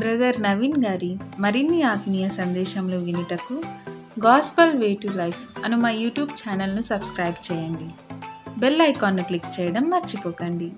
Brother Naveen గారి మరిన్ని ఆత్మీయ సందేశంలు వినుటకు గాస్పల్ వే టు లైఫ్ అను మా యూట్యూబ్ ఛానల్ను సబ్స్క్రైబ్ చేయండి బెల్ ఐకాన్ను క్లిక్ చేయడం మర్చిపోకండి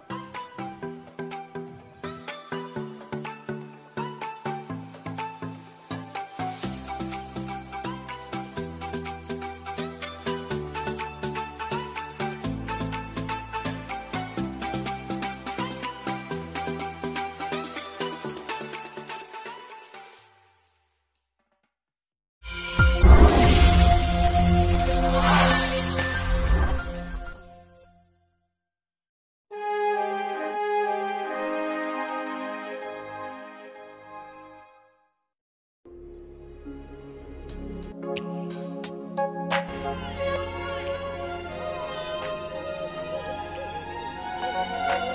Thank you.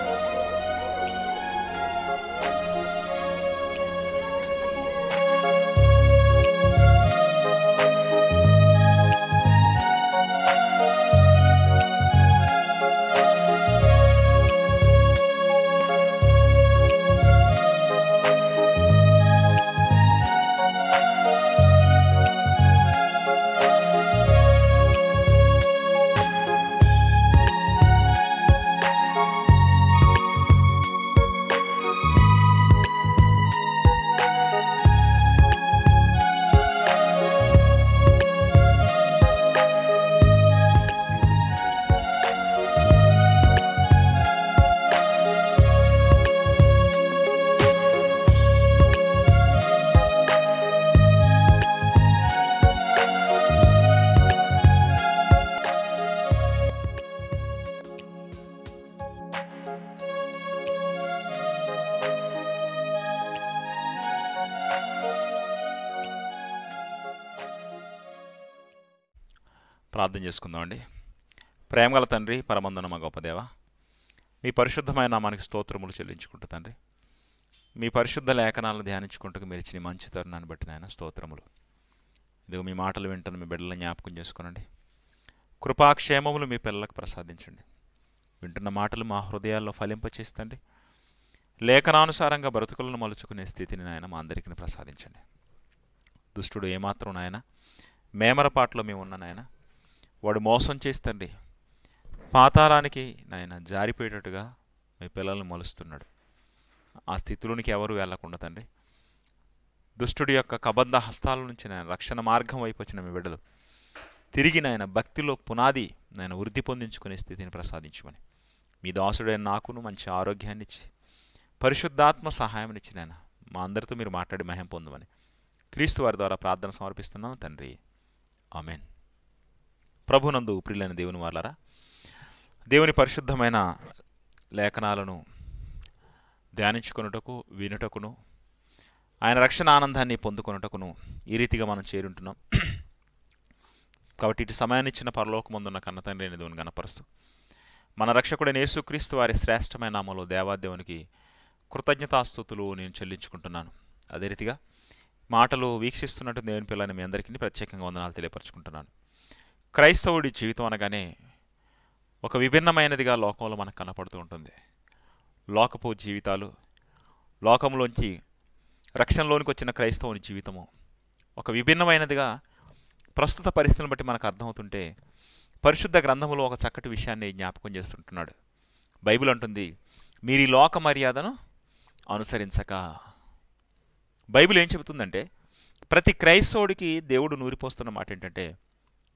ప్రార్థన చేసుకుందామండి ప్రేమగల తండ్రి పరమందనమ్మ గొప్పదేవ మీ పరిశుద్ధమైన నామానికి స్తోత్రములు చెల్లించుకుంటూ తండ్రి మీ పరిశుద్ధ లేఖనాలను ధ్యానించుకుంటూ మీరు ఇచ్చిన మంచి తరుణాన్ని బట్టి నాయన స్తోత్రములు ఇదిగో మీ మాటలు వింటాను మీ బిడ్డలను జ్ఞాపకం చేసుకునండి కృపాక్షేమములు మీ పిల్లలకు ప్రసాదించండి వింటున్న మాటలు మా హృదయాల్లో ఫలింపచేస్తండి లేఖనానుసారంగా బ్రతుకులను మలుచుకునే స్థితిని నాయన మా అందరికీ ప్రసాదించండి దుష్టుడు ఏమాత్రం నాయన మేమరపాట్లో మేము ఉన్న నాయన వాడు మోసం చేస్తండి తండ్రి పాతాళానికి నాయన జారిపోయేటట్టుగా మీ పిల్లల్ని మలుస్తున్నాడు ఆ స్థితిలోనికి ఎవరు వెళ్లకుండా తండ్రి దుష్టుడి యొక్క కబంధ హస్తాల నుంచి నాయన రక్షణ మార్గం వైపు వచ్చిన మీ బిడ్డలు తిరిగి నాయన భక్తిలో పునాది నాయన వృద్ధి పొందించుకునే స్థితిని ప్రసాదించుకొని మీ దాసుడైన నాకును మంచి ఆరోగ్యాన్ని ఇచ్చి పరిశుద్ధాత్మ సహాయం ఇచ్చి నాయన మా అందరితో మీరు మాట్లాడి మహం పొందమని క్రీస్తు వారి ద్వారా ప్రార్థన సమర్పిస్తున్నాను తండ్రి ఆమెన్ ప్రభునందు ప్రియులైన దేవుని వాళ్ళరా దేవుని పరిశుద్ధమైన లేఖనాలను ధ్యానించుకొనుటకు వినుటకును ఆయన రక్షణ ఆనందాన్ని పొందుకొనుటకును ఈ రీతిగా మనం చేరుంటున్నాం కాబట్టి ఇటు సమయాన్ని ఇచ్చిన పరలోకముందున్న కన్నతండ్రి అనేది దేవుని కనపరుస్తూ మన రక్షకుడైన యేసుక్రీస్తు వారి శ్రేష్టమైన నామలో దేవాదేవునికి కృతజ్ఞతాస్థుతులు నేను చెల్లించుకుంటున్నాను అదే రీతిగా మాటలు వీక్షిస్తున్నట్టు దేవుని పిల్లని మీ అందరికీ ప్రత్యేకంగా వందనాలు తెలియపరచుకుంటున్నాను క్రైస్తవుడి జీవితం అనగానే ఒక విభిన్నమైనదిగా లోకంలో మనకు కనపడుతూ ఉంటుంది లోకపు జీవితాలు లోకంలోంచి రక్షణలోనికి వచ్చిన క్రైస్తవుని జీవితము ఒక విభిన్నమైనదిగా ప్రస్తుత పరిస్థితులను బట్టి మనకు అర్థమవుతుంటే పరిశుద్ధ గ్రంథంలో ఒక చక్కటి విషయాన్ని జ్ఞాపకం చేస్తుంటున్నాడు బైబిల్ అంటుంది మీరు ఈ లోక మర్యాదను అనుసరించక బైబిల్ ఏం చెబుతుందంటే ప్రతి క్రైస్తవుడికి దేవుడు నూరిపోస్తున్న మాట ఏంటంటే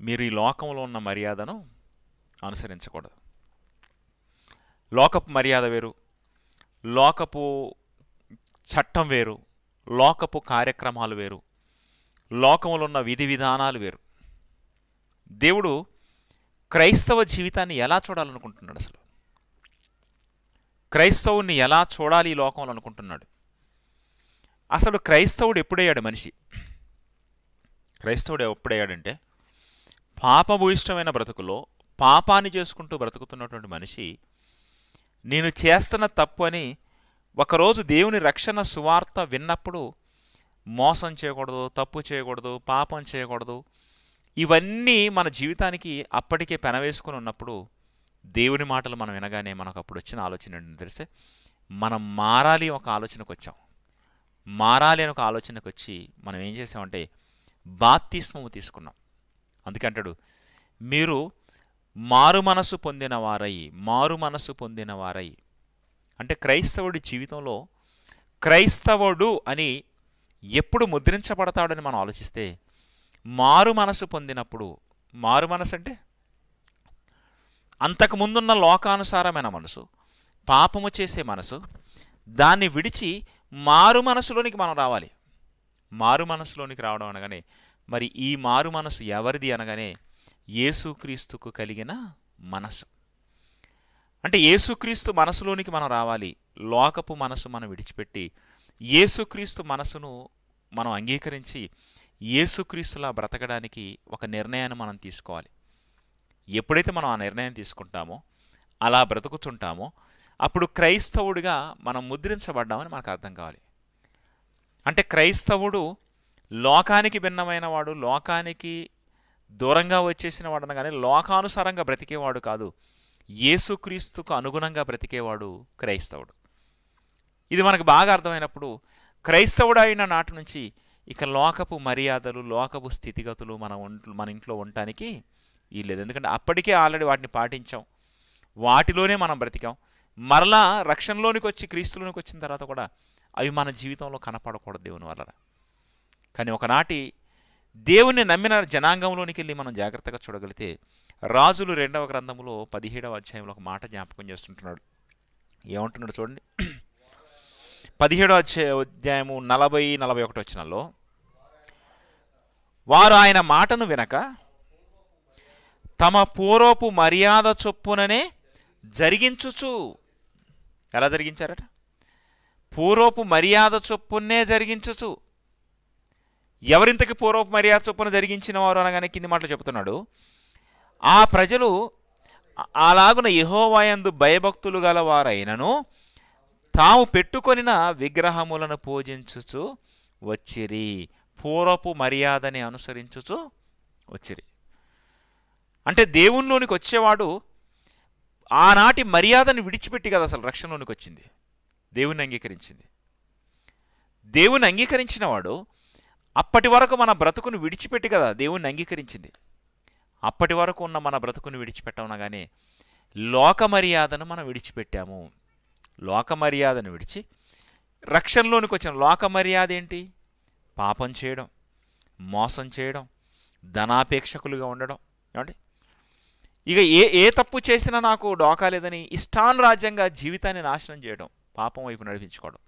మీరు ఈ లోకంలో ఉన్న మర్యాదను అనుసరించకూడదు లోకపు మర్యాద వేరు లోకపు చట్టం వేరు లోకపు కార్యక్రమాలు వేరు లోకంలో ఉన్న విధి విధానాలు వేరు దేవుడు క్రైస్తవ జీవితాన్ని ఎలా చూడాలనుకుంటున్నాడు అసలు క్రైస్తవుని ఎలా చూడాలి ఈ లోకంలో అనుకుంటున్నాడు అసలు క్రైస్తవుడు ఎప్పుడయ్యాడు మనిషి క్రైస్తవుడు ఎప్పుడయ్యాడంటే పాపభూయిష్టమైన బ్రతుకులో పాపాన్ని చేసుకుంటూ బ్రతుకుతున్నటువంటి మనిషి నేను చేస్తున్న తప్పు అని ఒకరోజు దేవుని రక్షణ సువార్త విన్నప్పుడు మోసం చేయకూడదు తప్పు చేయకూడదు పాపం చేయకూడదు ఇవన్నీ మన జీవితానికి అప్పటికే పెనవేసుకుని ఉన్నప్పుడు దేవుని మాటలు మనం వినగానే మనకు అప్పుడు వచ్చిన ఆలోచన తెలిసే మనం మారాలి ఒక ఆలోచనకు వచ్చాం మారాలి అని ఒక ఆలోచనకు వచ్చి మనం ఏం చేసామంటే బాప్తిస్మము తీసుకున్నాం అందుకే అంటాడు మీరు మారు మనసు పొందిన వారై మారు మనసు పొందిన వారై అంటే క్రైస్తవుడి జీవితంలో క్రైస్తవుడు అని ఎప్పుడు ముద్రించబడతాడని మనం ఆలోచిస్తే మారు మనసు పొందినప్పుడు మారు మనసు అంటే అంతకుముందున్న లోకానుసారమైన మనసు పాపము చేసే మనసు దాన్ని విడిచి మారు మనసులోనికి మనం రావాలి మారు మనసులోనికి రావడం అనగానే మరి ఈ మారు మనసు ఎవరిది అనగానే యేసుక్రీస్తుకు కలిగిన మనసు అంటే యేసుక్రీస్తు మనసులోనికి మనం రావాలి లోకపు మనసు మనం విడిచిపెట్టి యేసుక్రీస్తు మనసును మనం అంగీకరించి యేసుక్రీస్తులా బ్రతకడానికి ఒక నిర్ణయాన్ని మనం తీసుకోవాలి ఎప్పుడైతే మనం ఆ నిర్ణయం తీసుకుంటామో అలా బ్రతుకుతుంటామో అప్పుడు క్రైస్తవుడిగా మనం ముద్రించబడ్డామని మనకు అర్థం కావాలి అంటే క్రైస్తవుడు లోకానికి భిన్నమైన వాడు లోకానికి దూరంగా వచ్చేసిన వాడు అనగానే లోకానుసారంగా బ్రతికేవాడు కాదు ఏసుక్రీస్తుకు అనుగుణంగా బ్రతికేవాడు క్రైస్తవుడు ఇది మనకు బాగా అర్థమైనప్పుడు క్రైస్తవుడు అయిన నాటి నుంచి ఇక లోకపు మర్యాదలు లోకపు స్థితిగతులు మన మన ఇంట్లో ఉండటానికి వీల్లేదు ఎందుకంటే అప్పటికే ఆల్రెడీ వాటిని పాటించాం వాటిలోనే మనం బ్రతికాం మరలా రక్షణలోనికి వచ్చి క్రీస్తులోనికి వచ్చిన తర్వాత కూడా అవి మన జీవితంలో కనపడకూడదు దేవుని వల్ల కానీ ఒకనాటి దేవుణ్ణి నమ్మిన జనాంగంలోనికి వెళ్ళి మనం జాగ్రత్తగా చూడగలిగితే రాజులు రెండవ గ్రంథంలో పదిహేడవ అధ్యాయంలో ఒక మాట జ్ఞాపకం చేస్తుంటున్నాడు ఏమంటున్నాడు చూడండి పదిహేడవ అధ్యాయము నలభై నలభై ఒకటి వచ్చినలో వారు ఆయన మాటను వినక తమ పూర్వపు మర్యాద చొప్పుననే జరిగించుచు ఎలా జరిగించారట పూర్వపు మర్యాద చొప్పునే జరిగించుచు ఎవరింతకి పూర్వ మర్యాద చొప్పున జరిగించిన వారు అనగానే కింది మాటలు చెబుతున్నాడు ఆ ప్రజలు అలాగున యహోవాయందు భయభక్తులు గల వారైనను తాము పెట్టుకొనిన విగ్రహములను పూజించుచు వచ్చిరి పూర్వపు మర్యాదని అనుసరించుచు వచ్చిరి అంటే దేవుణ్ణిలోనికి వచ్చేవాడు ఆనాటి మర్యాదను విడిచిపెట్టి కదా అసలు రక్షణలోనికి వచ్చింది దేవుణ్ణి అంగీకరించింది దేవుని అంగీకరించిన వాడు అప్పటి వరకు మన బ్రతుకును విడిచిపెట్టి కదా దేవుణ్ణి అంగీకరించింది అప్పటి వరకు ఉన్న మన బ్రతుకును విడిచిపెట్టమన్నా కానీ లోక మర్యాదను మనం విడిచిపెట్టాము లోక మర్యాదను విడిచి రక్షణలోనికి వచ్చిన లోక మర్యాద ఏంటి పాపం చేయడం మోసం చేయడం ధనాపేక్షకులుగా ఉండడం ఏమండి ఇక ఏ ఏ తప్పు చేసినా నాకు డోకా లేదని రాజ్యంగా జీవితాన్ని నాశనం చేయడం పాపం వైపు నడిపించుకోవడం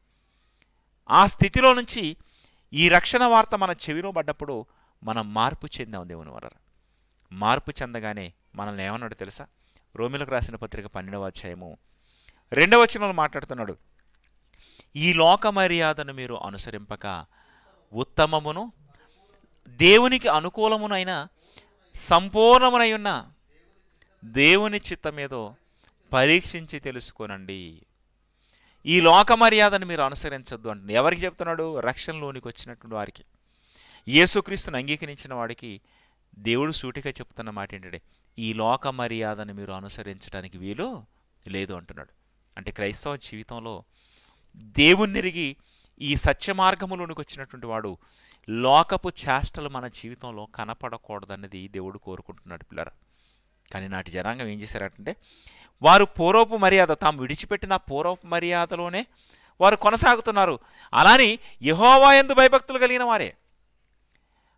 ఆ స్థితిలో నుంచి ఈ రక్షణ వార్త మన చెవిలో పడ్డప్పుడు మనం మార్పు చెందాం దేవుని వలన మార్పు చెందగానే మనల్ని ఏమన్నాడు తెలుసా రోమిలకు రాసిన పత్రిక పన్నెండవ అధ్యాయము రెండవ వచనంలో మాట్లాడుతున్నాడు ఈ లోక మర్యాదను మీరు అనుసరింపక ఉత్తమమును దేవునికి అనుకూలమునైన సంపూర్ణమునై ఉన్న దేవుని చిత్తమేదో పరీక్షించి తెలుసుకోనండి ఈ లోక మర్యాదను మీరు అనుసరించద్దు అంటుంది ఎవరికి చెప్తున్నాడు రక్షణలోనికి వచ్చినటువంటి వారికి యేసుక్రీస్తుని అంగీకరించిన వాడికి దేవుడు సూటిగా చెప్తున్న మాట ఏంటంటే ఈ లోక మర్యాదను మీరు అనుసరించడానికి వీలు లేదు అంటున్నాడు అంటే క్రైస్తవ జీవితంలో దేవుణ్ణిరిగి ఈ సత్య మార్గములోనికి వచ్చినటువంటి వాడు లోకపు చేష్టలు మన జీవితంలో కనపడకూడదన్నది దేవుడు కోరుకుంటున్నాడు పిల్లరా కానీ నాటి జనాంగం ఏం చేశారంటే వారు పూర్వపు మర్యాద తాము విడిచిపెట్టిన పూర్వపు మర్యాదలోనే వారు కొనసాగుతున్నారు అలాని యహోవా ఎందు భయభక్తులు కలిగిన వారే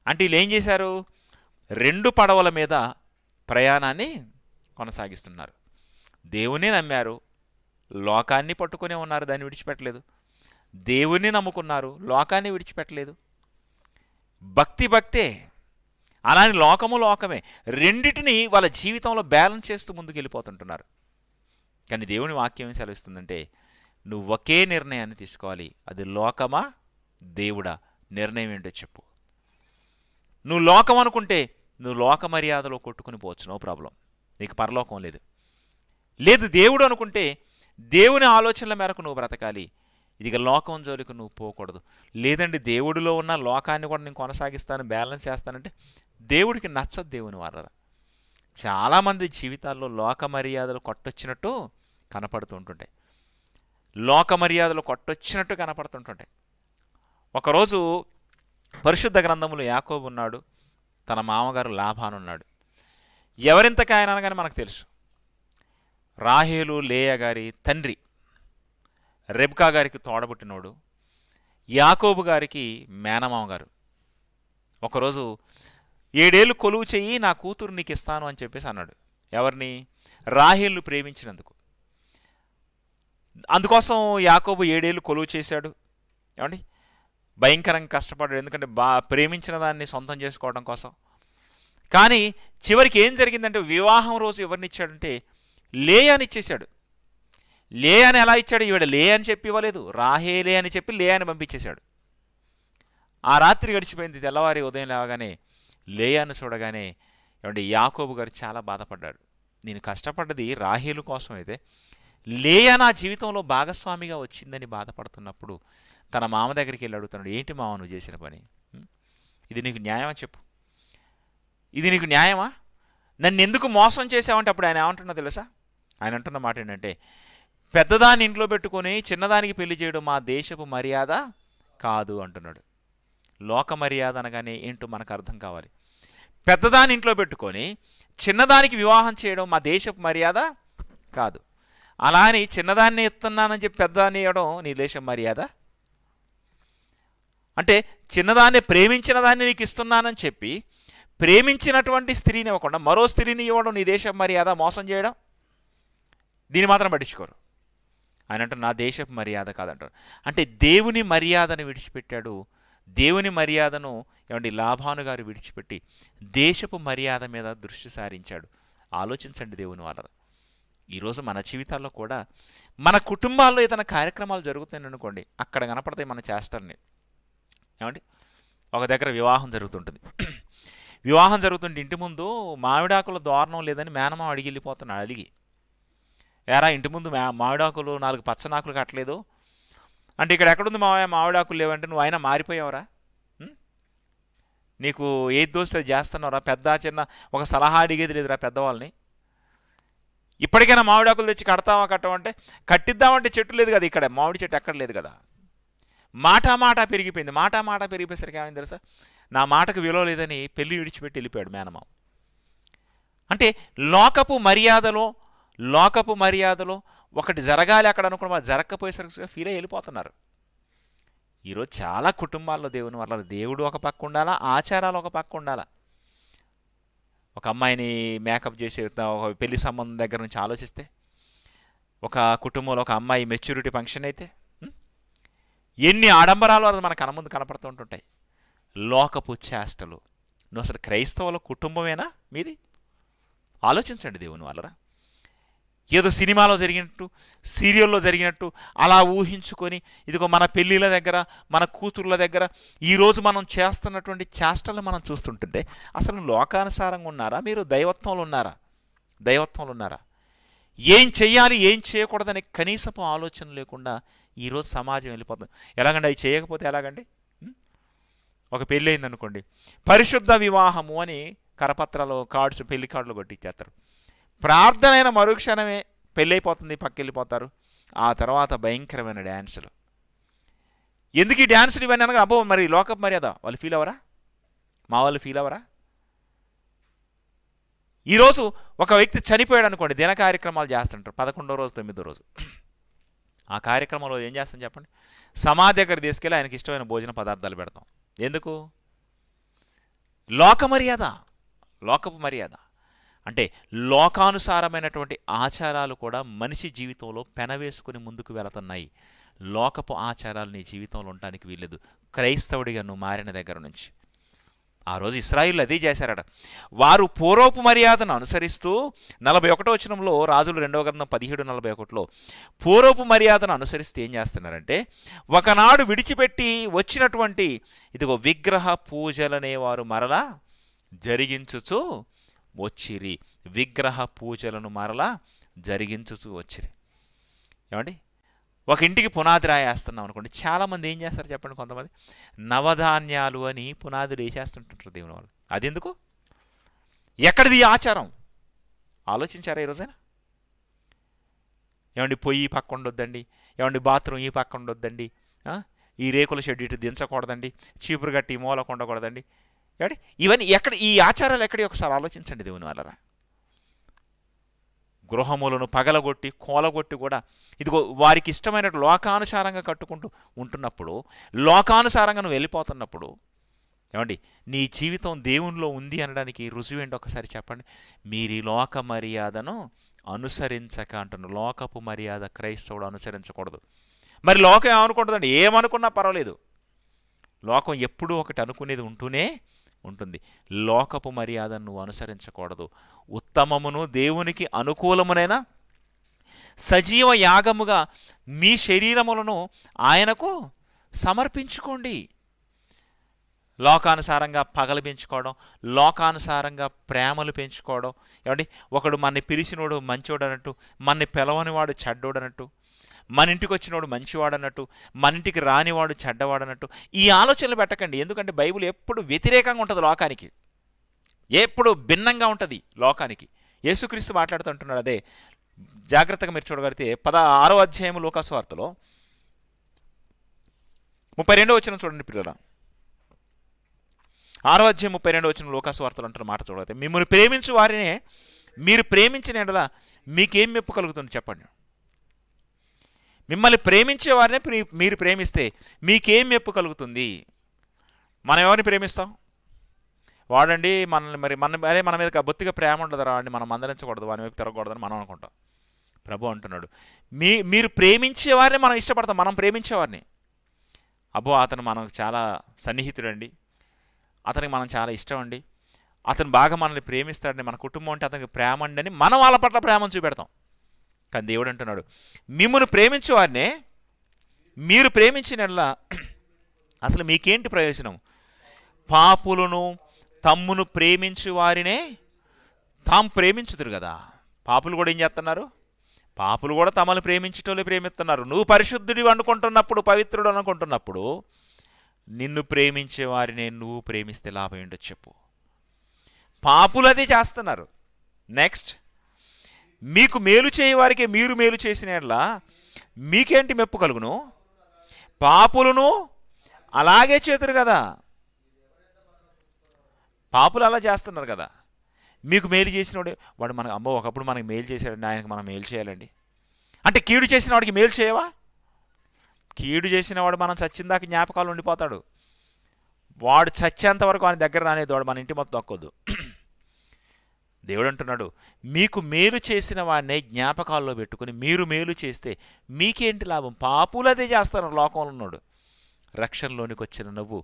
అంటే వీళ్ళు ఏం చేశారు రెండు పడవల మీద ప్రయాణాన్ని కొనసాగిస్తున్నారు దేవుని నమ్మారు లోకాన్ని పట్టుకునే ఉన్నారు దాన్ని విడిచిపెట్టలేదు దేవుణ్ణి నమ్ముకున్నారు లోకాన్ని విడిచిపెట్టలేదు భక్తి భక్తే అలానే లోకము లోకమే రెండిటిని వాళ్ళ జీవితంలో బ్యాలెన్స్ చేస్తూ ముందుకు వెళ్ళిపోతుంటున్నారు కానీ దేవుని వాక్యం ఏం సెలవిస్తుందంటే నువ్వు ఒకే నిర్ణయాన్ని తీసుకోవాలి అది లోకమా దేవుడా నిర్ణయం ఏంటో చెప్పు నువ్వు లోకం అనుకుంటే నువ్వు లోక మర్యాదలో కొట్టుకుని పోవచ్చు నో ప్రాబ్లం నీకు పరలోకం లేదు లేదు దేవుడు అనుకుంటే దేవుని ఆలోచనల మేరకు నువ్వు బ్రతకాలి ఇదిగ లోకం జోలికి నువ్వు పోకూడదు లేదండి దేవుడిలో ఉన్న లోకాన్ని కూడా నేను కొనసాగిస్తాను బ్యాలెన్స్ చేస్తానంటే దేవుడికి నచ్చదు దేవుని వరద చాలామంది జీవితాల్లో లోక మర్యాదలు కొట్టొచ్చినట్టు ఉంటుంటాయి లోక మర్యాదలు కొట్టొచ్చినట్టు కనపడుతుంటుంటాయి ఒకరోజు పరిశుద్ధ గ్రంథములు యాకోబు ఉన్నాడు తన మామగారు లాభానున్నాడు ఎవరింతకాయనగానే ఎవరింతకాయన కానీ మనకు తెలుసు రాహేలు లేయ గారి తండ్రి రెబ్కా గారికి తోడబుట్టినోడు యాకోబు గారికి మేనమామ గారు ఒకరోజు ఏడేళ్ళు కొలువు చెయ్యి నా కూతురు నీకు ఇస్తాను అని చెప్పేసి అన్నాడు ఎవరిని రాహేళ్ళు ప్రేమించినందుకు అందుకోసం యాకోబు ఏడేళ్ళు కొలువు చేశాడు ఏమండి భయంకరంగా కష్టపడ్డాడు ఎందుకంటే బా ప్రేమించిన దాన్ని సొంతం చేసుకోవడం కోసం కానీ చివరికి ఏం జరిగిందంటే వివాహం రోజు ఎవరినిచ్చాడంటే లేయానిచ్చేశాడు లే అని ఎలా ఇచ్చాడు ఈవిడ లే అని చెప్పి ఇవ్వలేదు రాహేలే అని చెప్పి లే అని పంపించేశాడు ఆ రాత్రి గడిచిపోయింది తెల్లవారి ఉదయం లేవగానే అని చూడగానే ఏమంటే యాకోబు గారు చాలా బాధపడ్డాడు నేను కష్టపడ్డది రాహేలు కోసం అయితే లేయా నా జీవితంలో భాగస్వామిగా వచ్చిందని బాధపడుతున్నప్పుడు తన మామ దగ్గరికి వెళ్ళి అడుగుతున్నాడు ఏంటి మామ నువ్వు చేసిన పని ఇది నీకు న్యాయమా చెప్పు ఇది నీకు న్యాయమా నన్ను ఎందుకు మోసం చేసావంటే అప్పుడు ఆయన ఏమంటున్నా తెలుసా ఆయన అంటున్న మాట ఏంటంటే పెద్దదాన్ని ఇంట్లో పెట్టుకొని చిన్నదానికి పెళ్లి చేయడం మా దేశపు మర్యాద కాదు అంటున్నాడు లోక మర్యాద అనగానే ఏంటో మనకు అర్థం కావాలి పెద్దదాన్ని ఇంట్లో పెట్టుకొని చిన్నదానికి వివాహం చేయడం మా దేశపు మర్యాద కాదు అలా అని చిన్నదాన్ని ఇస్తున్నానని చెప్పి పెద్దదాన్ని ఇవ్వడం నీ దేశం మర్యాద అంటే చిన్నదాన్ని ప్రేమించిన దాన్ని నీకు ఇస్తున్నానని చెప్పి ప్రేమించినటువంటి స్త్రీని ఇవ్వకుండా మరో స్త్రీని ఇవ్వడం నీ దేశం మర్యాద మోసం చేయడం దీన్ని మాత్రం పట్టించుకోరు ఆయన అంటారు నా దేశపు మర్యాద కాదంటారు అంటే దేవుని మర్యాదను విడిచిపెట్టాడు దేవుని మర్యాదను ఏమండి లాభాను గారు విడిచిపెట్టి దేశపు మర్యాద మీద దృష్టి సారించాడు ఆలోచించండి దేవుని వాళ్ళ ఈరోజు మన జీవితాల్లో కూడా మన కుటుంబాల్లో ఏదైనా కార్యక్రమాలు జరుగుతాయి అనుకోండి అక్కడ కనపడతాయి మన చేస్తాన్ని ఏమండి ఒక దగ్గర వివాహం జరుగుతుంటుంది వివాహం జరుగుతుంటే ఇంటి ముందు మామిడాకుల దారుణం లేదని మేనమావ అడిగి వెళ్ళిపోతున్నాడు అడిగి ఎరా ఇంటి ముందు మామిడాకులు నాలుగు పచ్చనాకులు కట్టలేదు అంటే ఇక్కడ ఎక్కడుంది మావయ్య మామిడాకులు లేవంటే నువ్వు అయినా మారిపోయావరా నీకు ఏది దోస్తే చేస్తున్నావురా పెద్ద చిన్న ఒక సలహా అడిగేది లేదురా పెద్దవాళ్ళని ఇప్పటికైనా మామిడాకులు తెచ్చి కడతావా కట్టమంటే కట్టిద్దామంటే చెట్టు లేదు కదా ఇక్కడ మామిడి చెట్టు ఎక్కడ లేదు కదా మాటా మాట పెరిగిపోయింది మాటా మాట పెరిగిపోయేసరికి ఏమైంది తెలుసా నా మాటకు విలువ లేదని పెళ్ళి విడిచిపెట్టి వెళ్ళిపోయాడు మేనమామ అంటే లోకపు మర్యాదలో లోకపు మర్యాదలో ఒకటి జరగాలి అక్కడ అనుకున్న వాళ్ళు జరగకపోయేసరికి ఫీల్ అయ్యి వెళ్ళిపోతున్నారు ఈరోజు చాలా కుటుంబాల్లో దేవుని వల్ల దేవుడు ఒక పక్క ఉండాలా ఆచారాలు ఒక పక్క ఉండాలా ఒక అమ్మాయిని మేకప్ చేసే ఒక పెళ్లి సంబంధం దగ్గర నుంచి ఆలోచిస్తే ఒక కుటుంబంలో ఒక అమ్మాయి మెచ్యూరిటీ ఫంక్షన్ అయితే ఎన్ని ఆడంబరాలు అది మన కనముందు కనపడుతూ ఉంటుంటాయి లోకపు చేష్టలు నువ్వు అసలు క్రైస్తవుల కుటుంబమేనా మీది ఆలోచించండి దేవుని వాళ్ళరా ఏదో సినిమాలో జరిగినట్టు సీరియల్లో జరిగినట్టు అలా ఊహించుకొని ఇదిగో మన పెళ్ళిళ్ళ దగ్గర మన కూతుర్ల దగ్గర ఈరోజు మనం చేస్తున్నటువంటి చేష్టలు మనం చూస్తుంటుంటే అసలు లోకానుసారంగా ఉన్నారా మీరు దైవత్వంలో ఉన్నారా దైవత్వంలో ఉన్నారా ఏం చేయాలి ఏం చేయకూడదనే కనీసపు ఆలోచన లేకుండా ఈరోజు సమాజం వెళ్ళిపోతుంది ఎలాగంటే అవి చేయకపోతే ఎలాగండి ఒక పెళ్ళి అయిందనుకోండి పరిశుద్ధ వివాహము అని కరపత్రాలు కార్డ్స్ పెళ్లి కార్డులు కొట్టిచ్చేస్తారు ప్రార్థనైన మరుక్షణమే పెళ్ళైపోతుంది పక్కెళ్ళిపోతారు ఆ తర్వాత భయంకరమైన డ్యాన్సులు ఎందుకు ఈ డ్యాన్సులు ఇవన్నీ అనగా అబ్బో మరి లోకప్ మర్యాద వాళ్ళు ఫీల్ అవరా మా వాళ్ళు ఫీల్ అవరా ఈరోజు ఒక వ్యక్తి చనిపోయాడు అనుకోండి దిన కార్యక్రమాలు చేస్తుంటారు పదకొండో రోజు తొమ్మిదో రోజు ఆ కార్యక్రమంలో ఏం చేస్తాం చెప్పండి సమాధి దగ్గర తీసుకెళ్ళి ఆయనకి ఇష్టమైన భోజన పదార్థాలు పెడతాం ఎందుకు లోక మర్యాద లోకపు మర్యాద అంటే లోకానుసారమైనటువంటి ఆచారాలు కూడా మనిషి జీవితంలో పెనవేసుకుని ముందుకు వెళుతున్నాయి లోకపు ఆచారాలు నీ జీవితంలో ఉండడానికి వీల్లేదు క్రైస్తవుడిగా నువ్వు మారిన దగ్గర నుంచి ఆ రోజు ఇస్రాయిల్ అదే చేశారట వారు పూర్వపు మర్యాదను అనుసరిస్తూ నలభై ఒకటో వచనంలో రాజులు రెండవ గ్రంథం పదిహేడు నలభై ఒకటిలో పూర్వపు మర్యాదను అనుసరిస్తూ ఏం చేస్తున్నారంటే ఒకనాడు విడిచిపెట్టి వచ్చినటువంటి ఇదిగో విగ్రహ పూజలనే వారు మరలా జరిగించుచు వచ్చిరి విగ్రహ పూజలను మరలా జరిగించుతూ వచ్చిరి ఏమండి ఒక ఇంటికి పునాది రాయేస్తున్నాం అనుకోండి చాలామంది ఏం చేస్తారు చెప్పండి కొంతమంది నవధాన్యాలు అని పునాదులు వేసేస్తుంటుంటారు దేవుని వాళ్ళు అది ఎందుకు ఎక్కడిది ఆచారం ఆలోచించారా ఈరోజైనా ఏమండి పొయ్యి ఈ పక్క ఉండొద్దండి ఏమండి బాత్రూమ్ ఈ పక్క ఉండొద్దండి ఈ రేకుల షెడ్ ఇటు దించకూడదండి చీపురు గట్టి మూలకు ఉండకూడదండి కాబట్టి ఇవన్నీ ఎక్కడ ఈ ఆచారాలు ఎక్కడ ఒకసారి ఆలోచించండి దేవుని వాళ్ళ గృహములను పగలగొట్టి కోలగొట్టి కూడా ఇదిగో వారికి ఇష్టమైన లోకానుసారంగా కట్టుకుంటూ ఉంటున్నప్పుడు లోకానుసారంగా నువ్వు వెళ్ళిపోతున్నప్పుడు ఏమండి నీ జీవితం దేవునిలో ఉంది అనడానికి రుజువు ఏంటి ఒకసారి చెప్పండి మీరు ఈ లోక మర్యాదను అనుసరించక అంటున్న లోకపు మర్యాద క్రైస్తవుడు అనుసరించకూడదు మరి లోకం ఏమనుకుంటుందండి ఏమనుకున్నా పర్వాలేదు లోకం ఎప్పుడూ ఒకటి అనుకునేది ఉంటూనే ఉంటుంది లోకపు మర్యాదను నువ్వు అనుసరించకూడదు ఉత్తమమును దేవునికి అనుకూలమునైన సజీవ యాగముగా మీ శరీరములను ఆయనకు సమర్పించుకోండి లోకానుసారంగా పగలు పెంచుకోవడం లోకానుసారంగా ప్రేమలు పెంచుకోవడం ఏమంటే ఒకడు మన్ని పిలిచినోడు మంచోడు అన్నట్టు మన్ని పిలవనివాడు చెడ్డోడు అన్నట్టు మన ఇంటికి వచ్చినవాడు మంచివాడన్నట్టు మన ఇంటికి రానివాడు చెడ్డవాడన్నట్టు ఈ ఆలోచనలు పెట్టకండి ఎందుకంటే బైబుల్ ఎప్పుడు వ్యతిరేకంగా ఉంటుంది లోకానికి ఎప్పుడు భిన్నంగా ఉంటుంది లోకానికి యేసుక్రీస్తు మాట్లాడుతుంటున్నాడు అదే జాగ్రత్తగా మీరు చూడగలిగితే పద ఆరో అధ్యాయం వార్తలో ముప్పై రెండో వచ్చిన చూడండి పిల్లల ఆరో అధ్యాయం ముప్పై రెండో వచ్చిన లోకాస్వార్తలు అంటున్న మాట చూడగలిగితే మిమ్మల్ని ప్రేమించు వారినే మీరు ప్రేమించిన ఎడల మీకేం మెప్పు కలుగుతుంది చెప్పండి మిమ్మల్ని ప్రేమించే వారిని మీరు ప్రేమిస్తే మీకేం మెప్పు కలుగుతుంది మనం ఎవరిని ప్రేమిస్తాం వాడండి మనల్ని మరి మన అదే మన మీద బొత్తిగా ప్రేమ ఉండదురా అండి మనం మందరించకూడదు వాని వైపు తిరగకూడదని మనం అనుకుంటాం ప్రభు అంటున్నాడు మీ మీరు ప్రేమించే వారిని మనం ఇష్టపడతాం మనం ప్రేమించేవారిని అబ్బో అతను మనకు చాలా సన్నిహితుడు అండి అతనికి మనం చాలా ఇష్టం అండి అతను బాగా మనల్ని ప్రేమిస్తాడని మన కుటుంబం అంటే అతనికి ప్రేమ అండి అని మనం వాళ్ళ పట్ల ప్రేమను చూపెడతాం కానీ దేవుడు అంటున్నాడు మిమ్మల్ని ప్రేమించే వారినే మీరు ప్రేమించినల్లా అసలు మీకేంటి ప్రయోజనం పాపులను తమ్మును ప్రేమించు వారినే తాము ప్రేమించుతురు కదా పాపులు కూడా ఏం చేస్తున్నారు పాపులు కూడా తమను ప్రేమించటోళ్ళు ప్రేమిస్తున్నారు నువ్వు పరిశుద్ధుడి అనుకుంటున్నప్పుడు పవిత్రుడు అనుకుంటున్నప్పుడు నిన్ను ప్రేమించే వారిని నువ్వు ప్రేమిస్తే లాభం ఏంటో చెప్పు పాపులు అదే చేస్తున్నారు నెక్స్ట్ మీకు మేలు చేయవారికి మీరు మేలు చేసిన ఎట్లా మీకేంటి మెప్పు కలుగును పాపులను అలాగే చేతురు కదా పాపులు అలా చేస్తున్నారు కదా మీకు మేలు చేసినోడు వాడు మనకు అమ్మో ఒకప్పుడు మనకి మేలు చేశాడు ఆయనకు మనం మేలు చేయాలండి అంటే కీడు చేసిన వాడికి మేలు చేయవా కీడు చేసిన వాడు మనం చచ్చిందాక జ్ఞాపకాలు ఉండిపోతాడు వాడు చచ్చేంతవరకు వరకు ఆయన దగ్గర రానేది వాడు మన ఇంటి మొత్తం దొక్కదు దేవుడు అంటున్నాడు మీకు మేలు చేసిన వాడినే జ్ఞాపకాల్లో పెట్టుకుని మీరు మేలు చేస్తే మీకేంటి లాభం పాపులు అదే చేస్తారు లోకంలో ఉన్నాడు రక్షణలోనికి వచ్చిన నువ్వు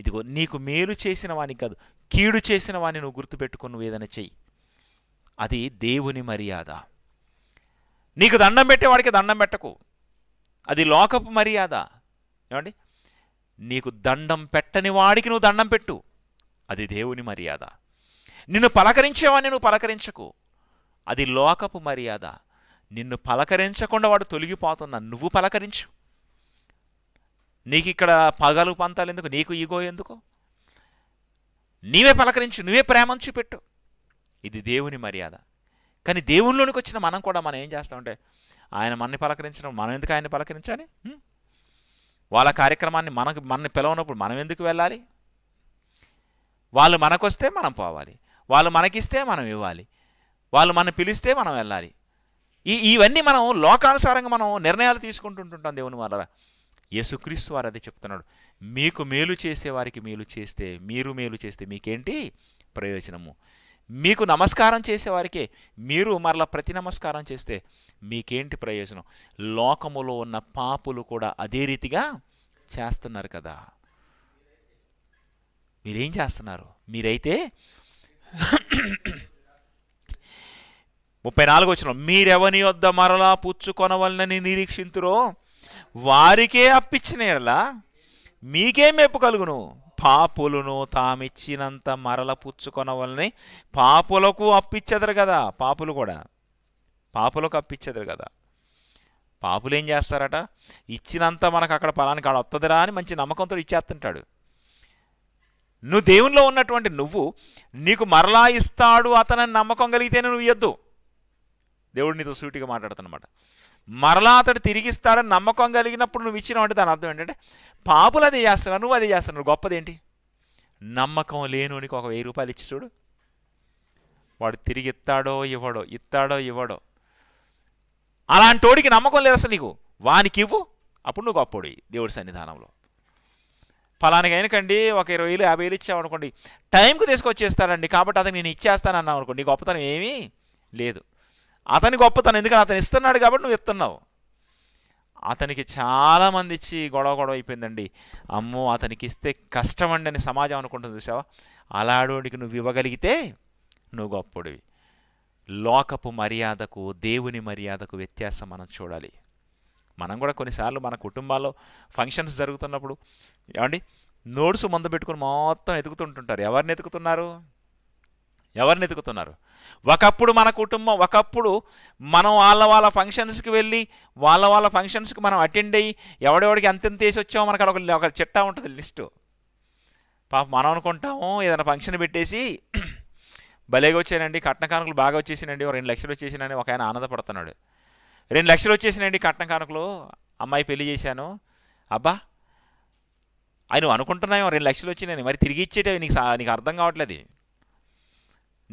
ఇదిగో నీకు మేలు చేసిన వానికి కాదు కీడు చేసిన వాని నువ్వు గుర్తుపెట్టుకుని నువ్వు ఏదైనా చెయ్యి అది దేవుని మర్యాద నీకు దండం పెట్టేవాడికి దండం పెట్టకు అది లోకపు మర్యాద ఏమండి నీకు దండం పెట్టని వాడికి నువ్వు దండం పెట్టు అది దేవుని మర్యాద నిన్ను పలకరించేవాడిని నువ్వు పలకరించకు అది లోకపు మర్యాద నిన్ను పలకరించకుండా వాడు తొలగిపోతున్నా నువ్వు పలకరించు నీకు ఇక్కడ పగలు పంతాలు ఎందుకు నీకు ఈగో ఎందుకు నీవే పలకరించు నువ్వే ప్రేమను చూపెట్టు ఇది దేవుని మర్యాద కానీ దేవునిలోనికి వచ్చిన మనం కూడా మనం ఏం చేస్తామంటే ఆయన మనని పలకరించడం మనం ఎందుకు ఆయన్ని పలకరించాలి వాళ్ళ కార్యక్రమాన్ని మనకు మనని పిలవనప్పుడు మనం ఎందుకు వెళ్ళాలి వాళ్ళు మనకొస్తే మనం పోవాలి వాళ్ళు మనకిస్తే మనం ఇవ్వాలి వాళ్ళు మనం పిలిస్తే మనం వెళ్ళాలి ఈ ఇవన్నీ మనం లోకానుసారంగా మనం నిర్ణయాలు తీసుకుంటుంటుంటాం దేవుని వాళ్ళ యేసుక్రీస్తు వారు అదే చెప్తున్నాడు మీకు మేలు చేసే వారికి మేలు చేస్తే మీరు మేలు చేస్తే మీకేంటి ప్రయోజనము మీకు నమస్కారం చేసేవారికే మీరు మరలా ప్రతి నమస్కారం చేస్తే మీకేంటి ప్రయోజనం లోకములో ఉన్న పాపులు కూడా అదే రీతిగా చేస్తున్నారు కదా మీరేం చేస్తున్నారు మీరైతే ముప్పై నాలుగు వచ్చిన మీరెవని వద్ద మరలా పుచ్చుకొనవలనని నిరీక్షింతురో వారికే అప్పించిన మీకే మెప్పు కలుగును పాపులను తామిచ్చినంత మరల పుచ్చుకొనవలని పాపులకు అప్పిచ్చెదరు కదా పాపులు కూడా పాపులకు అప్పిచ్చెదరు కదా పాపులు ఏం చేస్తారట ఇచ్చినంత మనకు అక్కడ పలానికి ఆడ వస్తుందిరా అని మంచి నమ్మకంతో ఇచ్చేస్తుంటాడు నువ్వు దేవునిలో ఉన్నటువంటి నువ్వు నీకు మరలా ఇస్తాడు అతనని నమ్మకం కలిగితేనే నువ్వు ఇవ్వద్దు దేవుడు నీతో సూటిగా మాట్లాడుతున్నమాట మరలా అతడు తిరిగిస్తాడని నమ్మకం కలిగినప్పుడు నువ్వు ఇచ్చినావు అంటే దాని అర్థం ఏంటంటే పాపులు అదే చేస్తున్నావు నువ్వు అదే చేస్తున్నావు గొప్పదేంటి నమ్మకం లేను నీకు ఒక వెయ్యి రూపాయలు ఇచ్చి చూడు వాడు తిరిగి ఇస్తాడో ఇవ్వడో ఇస్తాడో ఇవ్వడో అలాంటి వాడికి నమ్మకం లేదు అసలు నీకు వానికి ఇవ్వు అప్పుడు నువ్వు గొప్పడు దేవుడి సన్నిధానంలో ఫలానికి అయినకండి ఒక ఇరవై వేలు యాభై వేలు ఇచ్చావు అనుకోండి టైంకి తీసుకొచ్చేస్తాడండి కాబట్టి అతను నేను ఇచ్చేస్తాను అన్నావు అనుకోండి నీ గొప్పతనం ఏమీ లేదు అతని గొప్పతనం ఎందుకంటే అతను ఇస్తున్నాడు కాబట్టి నువ్వు ఇస్తున్నావు అతనికి చాలామంది ఇచ్చి గొడవ గొడవ అయిపోయిందండి అమ్మో అతనికి ఇస్తే కష్టం అండి అని సమాజం అనుకుంటుంది చూసావా అలాడోడికి నువ్వు ఇవ్వగలిగితే నువ్వు గొప్పడివి లోకపు మర్యాదకు దేవుని మర్యాదకు వ్యత్యాసం మనం చూడాలి మనం కూడా కొన్నిసార్లు మన కుటుంబాల్లో ఫంక్షన్స్ జరుగుతున్నప్పుడు ఏమండి నోడ్స్ మందు పెట్టుకుని మొత్తం ఎదుగుతుంటుంటారు ఎవరిని ఎదుగుతున్నారు ఎవరిని ఎదుగుతున్నారు ఒకప్పుడు మన కుటుంబం ఒకప్పుడు మనం వాళ్ళ వాళ్ళ ఫంక్షన్స్కి వెళ్ళి వాళ్ళ వాళ్ళ ఫంక్షన్స్కి మనం అటెండ్ అయ్యి ఎవడెవడికి ఎంతెంత వేసి వచ్చామో మనకు ఒక ఒక చిట్టా ఉంటుంది లిస్టు పాప మనం అనుకుంటాము ఏదైనా ఫంక్షన్ పెట్టేసి భలేగా వచ్చానండి కట్న కానుకలు బాగా వచ్చేసినండి ఒక రెండు లక్షలు వచ్చేసానని ఒక ఆయన ఆనందపడుతున్నాడు రెండు లక్షలు వచ్చేసినండి కట్న కానుకలు అమ్మాయి పెళ్లి చేశాను అబ్బా ఆయన అనుకుంటున్నాయో రెండు లక్షలు వచ్చినాయని మరి తిరిగి ఇచ్చేటవి నీకు నీకు అర్థం కావట్లేదు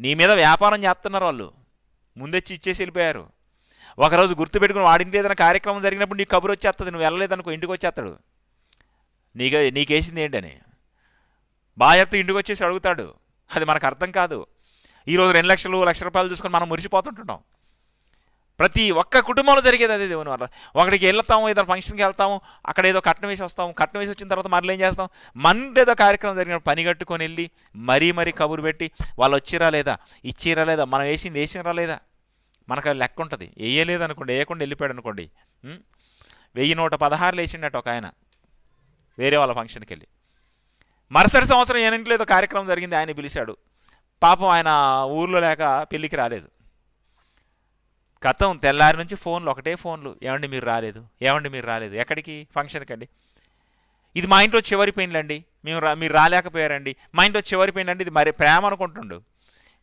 నీ మీద వ్యాపారం చేస్తున్నారు వాళ్ళు ముందొచ్చి ఇచ్చేసి వెళ్ళిపోయారు ఒకరోజు గుర్తుపెట్టుకుని వాడింటి ఏదైనా కార్యక్రమం జరిగినప్పుడు నీకు కబురు వచ్చేస్తుంది నువ్వు వెళ్ళలేదనుకో ఇంటికి వచ్చేస్తాడు నీకు నీకేసింది ఏంటని బాగా చెప్తే ఇంటికి వచ్చేసి అడుగుతాడు అది మనకు అర్థం కాదు ఈరోజు రెండు లక్షలు లక్ష రూపాయలు చూసుకొని మనం మురిసిపోతుంటున్నాం ప్రతి ఒక్క కుటుంబంలో జరిగేది అదే దేవుని వల్ల ఒకడికి వెళ్తాము ఏదైనా ఫంక్షన్కి వెళ్తాము అక్కడ ఏదో కట్నం వేసి వస్తాము కట్నం వేసి వచ్చిన తర్వాత మరలేం చేస్తాం మన ఏదో కార్యక్రమం జరిగిన పని కట్టుకొని వెళ్ళి మరీ మరీ కబురు పెట్టి వాళ్ళు వచ్చిరా లేదా ఇచ్చిరా లేదా మనం వేసింది వేసినరా లేదా మనకు లెక్క ఉంటుంది వేయలేదు అనుకోండి వేయకుండా వెళ్ళిపోయాడు అనుకోండి వెయ్యి నూట పదహారులు వేసిండట ఒక ఆయన వేరే వాళ్ళ ఫంక్షన్కి వెళ్ళి మరుసటి సంవత్సరం ఏనింటిలో ఏదో కార్యక్రమం జరిగింది ఆయన పిలిచాడు పాపం ఆయన ఊర్లో లేక పెళ్ళికి రాలేదు గతం తెల్లారి నుంచి ఫోన్లు ఒకటే ఫోన్లు ఏమండి మీరు రాలేదు ఏమండి మీరు రాలేదు ఎక్కడికి ఫంక్షన్కి అండి ఇది మా ఇంట్లో చివరి పెయిన్లండి మేము రా మీరు రాలేకపోయారండి మా ఇంట్లో చివరి పెయిన్లండి ఇది మరి ప్రేమ అనుకుంటుండు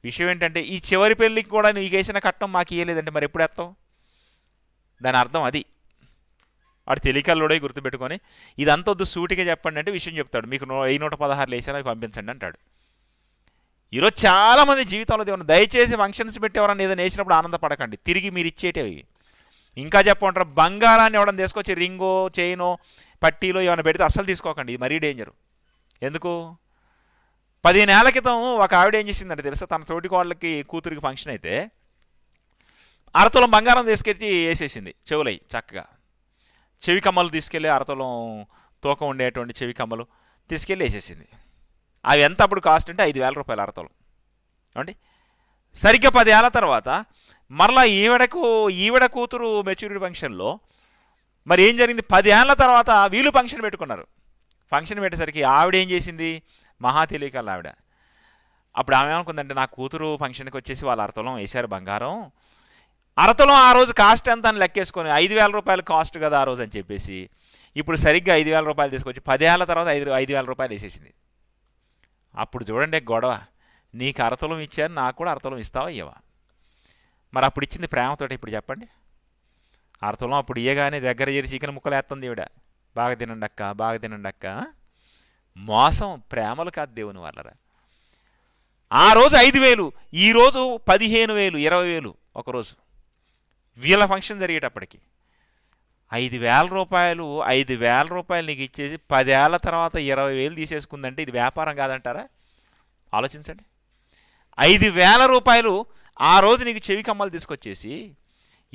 విషయం ఏంటంటే ఈ చివరి పెళ్ళికి కూడా నీకు వేసిన కట్టం మాకు ఇయ్యలేదండి మరి ఎప్పుడు వేస్తావు దాని అర్థం అది వాడు తెలికల్లోడే గుర్తుపెట్టుకొని ఇదంతా వద్దు సూటిగా చెప్పండి అంటే విషయం చెప్తాడు మీకు ఐ నూట పదహారులు వేసానో పంపించండి అంటాడు ఈరోజు చాలామంది జీవితంలో దేవుని దయచేసి ఫంక్షన్స్ పెట్టి ఎవరైనా ఏదైనా వేసినప్పుడు ఆనందపడకండి తిరిగి మీరు ఇచ్చేటవి ఇంకా చెప్పమంటారు బంగారాన్ని ఎవడన్నా తీసుకొచ్చి రింగో చైనో పట్టీలో ఏమైనా పెడితే అస్సలు తీసుకోకండి ఇది మరీ డేంజరు ఎందుకు పదిహేను ఏళ్ల క్రితం ఒక ఆవిడ ఏం చేసిందంటే తెలుసా తన తోటి వాళ్ళకి కూతురికి ఫంక్షన్ అయితే అరతలం బంగారం తీసుకెళ్ళి వేసేసింది చెవులై చక్కగా చెవి కమ్మలు తీసుకెళ్ళి అరతలం తూకం ఉండేటువంటి చెవి కమ్మలు తీసుకెళ్ళి వేసేసింది అవి ఎంత అప్పుడు కాస్ట్ అంటే ఐదు వేల రూపాయల అరతలు ఏమండి సరిగ్గా పదేళ్ళ తర్వాత మరలా ఈవిడకు ఈవిడ కూతురు మెచ్యూరిటీ ఫంక్షన్లో మరి ఏం జరిగింది పదేళ్ల తర్వాత వీళ్ళు ఫంక్షన్ పెట్టుకున్నారు ఫంక్షన్ పెట్టేసరికి ఆవిడ ఏం చేసింది మహా తెలివికల్ ఆవిడ అప్పుడు ఆమె ఏమనుకుందంటే నా కూతురు ఫంక్షన్కి వచ్చేసి వాళ్ళ అరతలం వేశారు బంగారం అరతలం ఆ రోజు కాస్ట్ ఎంత అని లెక్కేసుకొని ఐదు వేల రూపాయలు కాస్ట్ కదా ఆ రోజు అని చెప్పేసి ఇప్పుడు సరిగ్గా ఐదు వేల రూపాయలు తీసుకొచ్చి పదేళ్ల తర్వాత ఐదు ఐదు వేల రూపాయలు వేసేసింది అప్పుడు చూడండి గొడవ నీకు అరతలం ఇచ్చాను నాకు కూడా అరతలం ఇస్తావా ఇవ్వవా మరి అప్పుడు ఇచ్చింది ప్రేమతోటి ఇప్పుడు చెప్పండి అరతలం అప్పుడు ఇయ్యగానే దగ్గర చేరి చికెన్ ముక్కలు వేస్తుంది ఈవిడ బాగా తినండి అక్క బాగా తినండి అక్క మోసం ప్రేమలు కాదు దేవుని వాళ్ళరా ఆ రోజు ఐదు వేలు ఈరోజు పదిహేను వేలు ఇరవై వేలు ఒకరోజు వీళ్ళ ఫంక్షన్ జరిగేటప్పటికి ఐదు వేల రూపాయలు ఐదు వేల రూపాయలు నీకు ఇచ్చేసి పదేళ్ల తర్వాత ఇరవై వేలు తీసేసుకుందంటే ఇది వ్యాపారం కాదంటారా ఆలోచించండి ఐదు వేల రూపాయలు ఆ రోజు నీకు చెవి కమ్మలు తీసుకొచ్చేసి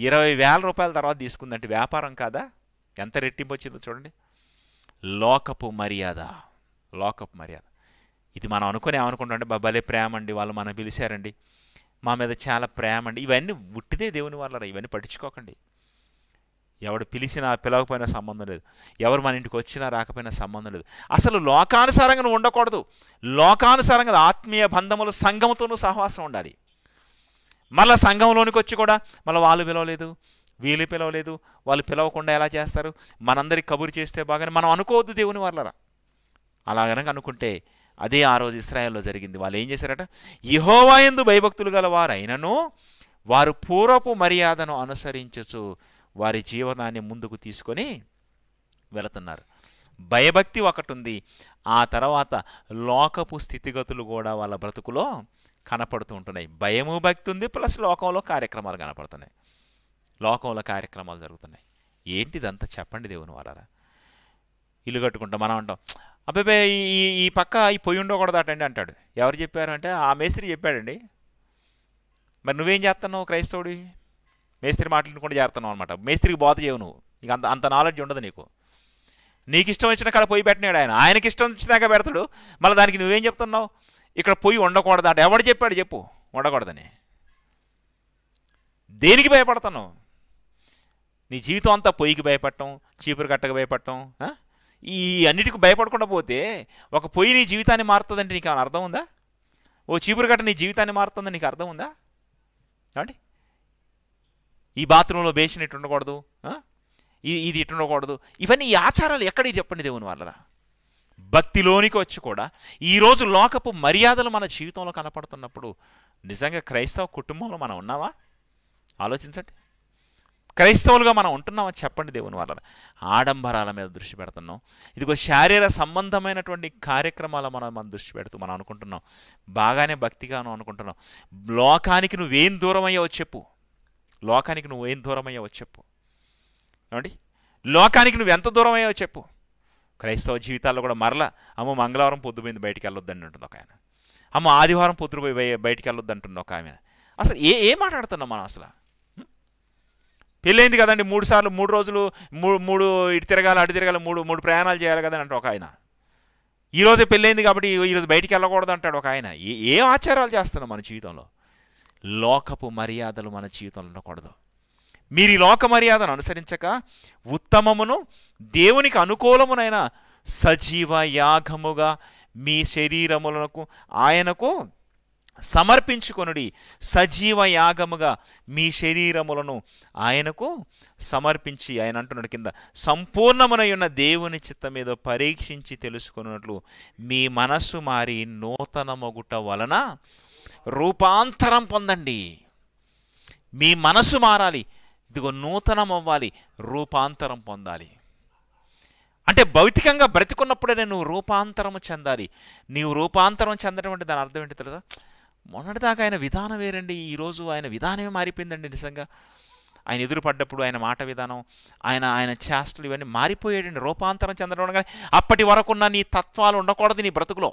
ఇరవై వేల రూపాయల తర్వాత తీసుకుందంటే వ్యాపారం కాదా ఎంత రెట్టింపు వచ్చిందో చూడండి లోకపు మర్యాద లోకపు మర్యాద ఇది మనం అనుకుని ఏమనుకుంటామంటే బాబాలే ప్రేమ అండి వాళ్ళు మనం పిలిచారండి మా మీద చాలా ప్రేమ అండి ఇవన్నీ ఉట్టిదే దేవుని వల్ల ఇవన్నీ పట్టించుకోకండి ఎవడు పిలిచినా పిలవకపోయినా సంబంధం లేదు ఎవరు మన ఇంటికి వచ్చినా రాకపోయినా సంబంధం లేదు అసలు లోకానుసారంగా నువ్వు ఉండకూడదు లోకానుసారంగా ఆత్మీయ బంధములు సంఘముతోనూ సహవాసం ఉండాలి మళ్ళీ సంఘంలోనికి వచ్చి కూడా మళ్ళీ వాళ్ళు పిలవలేదు వీళ్ళు పిలవలేదు వాళ్ళు పిలవకుండా ఎలా చేస్తారు మనందరికి కబురు చేస్తే బాగానే మనం అనుకోవద్దు దేవుని వాళ్ళరా అలా కనుక అనుకుంటే అదే ఆ రోజు ఇస్రాయల్లో జరిగింది వాళ్ళు ఏం చేశారట యహోవాయందు భయభక్తులు గల వారైనను వారు పూర్వపు మర్యాదను అనుసరించచ్చు వారి జీవనాన్ని ముందుకు తీసుకొని వెళుతున్నారు భయభక్తి ఒకటి ఉంది ఆ తర్వాత లోకపు స్థితిగతులు కూడా వాళ్ళ బ్రతుకులో కనపడుతూ ఉంటున్నాయి భయము భక్తి ఉంది ప్లస్ లోకంలో కార్యక్రమాలు కనపడుతున్నాయి లోకంలో కార్యక్రమాలు జరుగుతున్నాయి ఏంటిదంతా చెప్పండి దేవుని వారారా ఇల్లు కట్టుకుంటాం మనం అంటాం అబ్బాయి ఈ ఈ పక్క ఈ పొయ్యి ఉండకూడదు అటండి అంటాడు ఎవరు చెప్పారు అంటే ఆ మేస్త్రి చెప్పాడండి మరి నువ్వేం చేస్తున్నావు క్రైస్తవుడి మేస్త్రి మాట్లాడుకుంటే చేస్తున్నావు అనమాట మేస్త్రికి బాధ చేయవు నువ్వు నీకు అంత అంత నాలెడ్జ్ ఉండదు నీకు నీకు ఇష్టం వచ్చిన కాడ పొయ్యి పెట్టినాడు ఆయన ఆయనకి ఇష్టం వచ్చినాక పెడతాడు మళ్ళీ దానికి నువ్వేం చెప్తున్నావు ఇక్కడ పొయ్యి ఉండకూడదు అంటే ఎవడు చెప్పాడు చెప్పు ఉండకూడదని దేనికి భయపడుతున్నావు నీ జీవితం అంతా పొయ్యికి భయపడటం చీపురు కట్టకు భయపడటం ఈ అన్నిటికి భయపడకుండా పోతే ఒక పొయ్యి నీ జీవితాన్ని మారుతుందంటే నీకు అర్థం ఉందా ఓ చీపురు కట్ట నీ జీవితాన్ని మారుతుందని నీకు అర్థం ఉందా ఏమండి ఈ బాత్రూంలో బేసిన్ ఇటు ఉండకూడదు ఇది ఇటు ఉండకూడదు ఇవన్నీ ఈ ఆచారాలు ఎక్కడ చెప్పండి దేవుని వాళ్ళ భక్తిలోనికి వచ్చి కూడా ఈరోజు లోకపు మర్యాదలు మన జీవితంలో కనపడుతున్నప్పుడు నిజంగా క్రైస్తవ కుటుంబంలో మనం ఉన్నావా ఆలోచించండి క్రైస్తవులుగా మనం ఉంటున్నామని చెప్పండి దేవుని వాళ్ళ ఆడంబరాల మీద దృష్టి పెడుతున్నాం ఇదిగో శారీర సంబంధమైనటువంటి కార్యక్రమాల మనం మనం దృష్టి పెడుతూ మనం అనుకుంటున్నాం బాగానే భక్తిగాను అనుకుంటున్నాం లోకానికి నువ్వేం దూరం అయ్యావో చెప్పు లోకానికి నువ్వు ఏం దూరమయ్యావో చెప్పు ఏమండి లోకానికి నువ్వు ఎంత అయ్యావో చెప్పు క్రైస్తవ జీవితాల్లో కూడా మరల అమ్మ మంగళవారం పొద్దుపోయింది బయటికి వెళ్ళొద్దని అంటుంది ఒక ఆయన అమ్మ ఆదివారం పొద్దుపోయి బయటికి వెళ్ళొద్దు అంటుంది ఒక ఆమె అసలు ఏ ఏం మాట్లాడుతున్నాం మనం అసలు పెళ్ళైంది కదండి మూడు సార్లు మూడు రోజులు మూడు మూడు ఇటు తిరగాలి అటు తిరగాలి మూడు మూడు ప్రయాణాలు చేయాలి కదని అంటే ఒక ఆయన ఈరోజే పెళ్ళైంది కాబట్టి ఈరోజు బయటికి వెళ్ళకూడదు అంటాడు ఒక ఆయన ఏం ఆచారాలు చేస్తున్నాం మన జీవితంలో లోకపు మర్యాదలు మన జీవితంలో ఉండకూడదు మీరు ఈ లోక మర్యాదను అనుసరించక ఉత్తమమును దేవునికి అనుకూలమునైన సజీవ యాగముగా మీ శరీరములకు ఆయనకు సమర్పించుకొనుడి సజీవ యాగముగా మీ శరీరములను ఆయనకు సమర్పించి ఆయన అంటున్నాడు కింద సంపూర్ణమునై ఉన్న దేవుని మీద పరీక్షించి తెలుసుకున్నట్లు మీ మనస్సు మారి నూతన మొగుట వలన రూపాంతరం పొందండి మీ మనసు మారాలి ఇదిగో నూతనం అవ్వాలి రూపాంతరం పొందాలి అంటే భౌతికంగా బ్రతికున్నప్పుడే నువ్వు రూపాంతరం చెందాలి నీవు రూపాంతరం చెందడం అంటే దాని అర్థం ఏంటి తెలుసా మొన్నటిదాకా ఆయన విధానం వేరండి ఈరోజు ఆయన విధానమే మారిపోయిందండి నిజంగా ఆయన ఎదురుపడ్డప్పుడు ఆయన మాట విధానం ఆయన ఆయన చేష్టలు ఇవన్నీ మారిపోయాడండి రూపాంతరం చెందడం కానీ అప్పటి వరకున్న నీ తత్వాలు ఉండకూడదు నీ బ్రతుకులో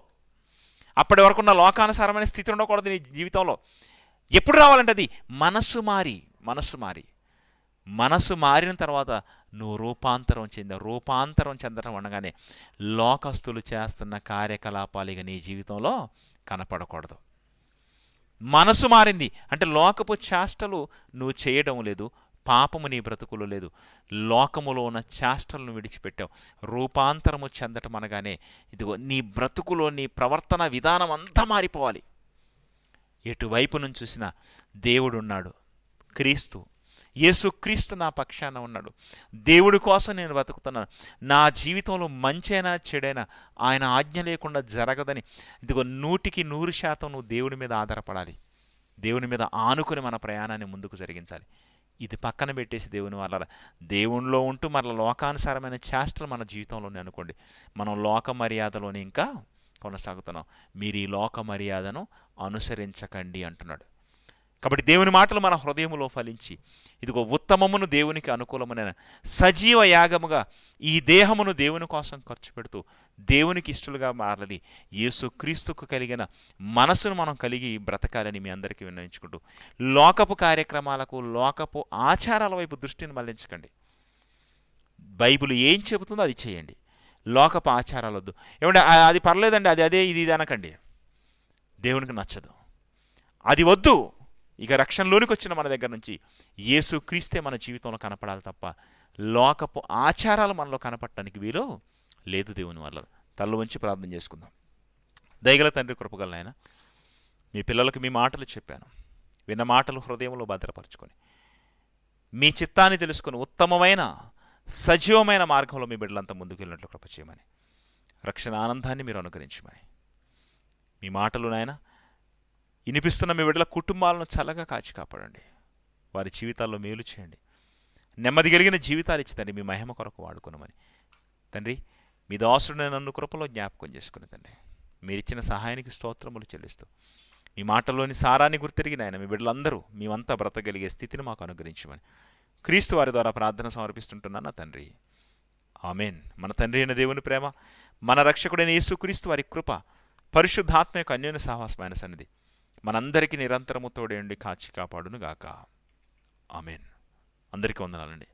అప్పటి వరకు ఉన్న లోకానుసారమైన స్థితి ఉండకూడదు నీ జీవితంలో ఎప్పుడు రావాలంటే అది మనస్సు మారి మనస్సు మారి మనసు మారిన తర్వాత నువ్వు రూపాంతరం చెంది రూపాంతరం చెందడం అనగానే లోకస్తులు చేస్తున్న కార్యకలాపాలు ఇక నీ జీవితంలో కనపడకూడదు మనసు మారింది అంటే లోకపు చేష్టలు నువ్వు చేయడం లేదు పాపము నీ బ్రతుకులో లేదు లోకములో ఉన్న చేష్టలను విడిచిపెట్టావు రూపాంతరము చెందటం అనగానే ఇదిగో నీ బ్రతుకులో నీ ప్రవర్తన విధానం అంతా మారిపోవాలి ఎటువైపు నుంచి చూసినా దేవుడు ఉన్నాడు క్రీస్తు యేసు క్రీస్తు నా పక్షాన ఉన్నాడు దేవుడి కోసం నేను బతుకుతున్నాను నా జీవితంలో మంచైనా చెడైనా ఆయన ఆజ్ఞ లేకుండా జరగదని ఇదిగో నూటికి నూరు శాతం నువ్వు దేవుడి మీద ఆధారపడాలి దేవుని మీద ఆనుకుని మన ప్రయాణాన్ని ముందుకు జరిగించాలి ఇది పక్కన పెట్టేసి దేవుని వల్ల దేవునిలో ఉంటూ మరల లోకానుసారమైన చేష్టలు మన జీవితంలోనే అనుకోండి మనం లోక మర్యాదలోనే ఇంకా కొనసాగుతున్నాం మీరు ఈ లోక మర్యాదను అనుసరించకండి అంటున్నాడు కాబట్టి దేవుని మాటలు మన హృదయంలో ఫలించి ఇదిగో ఉత్తమమును దేవునికి అనుకూలమైన సజీవ యాగముగా ఈ దేహమును దేవుని కోసం ఖర్చు పెడుతూ దేవునికి ఇష్టలుగా మారలి యేసు క్రీస్తుకు కలిగిన మనసును మనం కలిగి బ్రతకాలని మీ అందరికీ విన్నవించుకుంటూ లోకపు కార్యక్రమాలకు లోకపు ఆచారాల వైపు దృష్టిని మళ్లించకండి బైబిల్ ఏం చెబుతుందో అది చేయండి లోకపు ఆచారాలు వద్దు ఏమంటే అది పర్లేదండి అది అదే ఇది అనకండి దేవునికి నచ్చదు అది వద్దు ఇక రక్షణలోనికి వచ్చిన మన దగ్గర నుంచి యేసు క్రీస్తే మన జీవితంలో కనపడాలి తప్ప లోకపు ఆచారాలు మనలో కనపడటానికి వీలు లేదు దేవుని వల్ల తల్లు వంచి ప్రార్థన చేసుకుందాం దయగల తండ్రి కృపగల ఆయన మీ పిల్లలకు మీ మాటలు చెప్పాను విన్న మాటలు హృదయంలో భద్రపరచుకొని మీ చిత్తాన్ని తెలుసుకుని ఉత్తమమైన సజీవమైన మార్గంలో మీ బిడ్డలంతా ముందుకు వెళ్ళినట్లు కృప చేయమని రక్షణ ఆనందాన్ని మీరు అనుకరించమని మీ మాటలు నాయనా వినిపిస్తున్న మీ బిడ్డల కుటుంబాలను చల్లగా కాచి కాపాడండి వారి జీవితాల్లో మేలు చేయండి నెమ్మది కలిగిన జీవితాలు ఇచ్చి తండ్రి మీ మహిమ కొరకు వాడుకున్నామని తండ్రి మీ దాసుడు నన్ను కృపలో జ్ఞాపకం చేసుకుని తండ్రి మీరిచ్చిన సహాయానికి స్తోత్రములు చెల్లిస్తూ మీ మాటలోని సారాన్ని గుర్తిరిగిన ఆయన మీ బిడ్డలందరూ మేమంతా బ్రతకగలిగే స్థితిని మాకు అనుగ్రహించమని క్రీస్తు వారి ద్వారా ప్రార్థన సమర్పిస్తుంటున్నాను నా తండ్రి ఆమెన్ మన తండ్రి అయిన దేవుని ప్రేమ మన రక్షకుడైన యేసుక్రీస్తు వారి కృప పరిశుద్ధాత్మ యొక్క అన్యోన్య సహవాసమైన సన్నిధి మనందరికీ నిరంతరము తోడేయండి కాచి కాపాడునుగాక ఆమెన్ అందరికీ వందనాలండి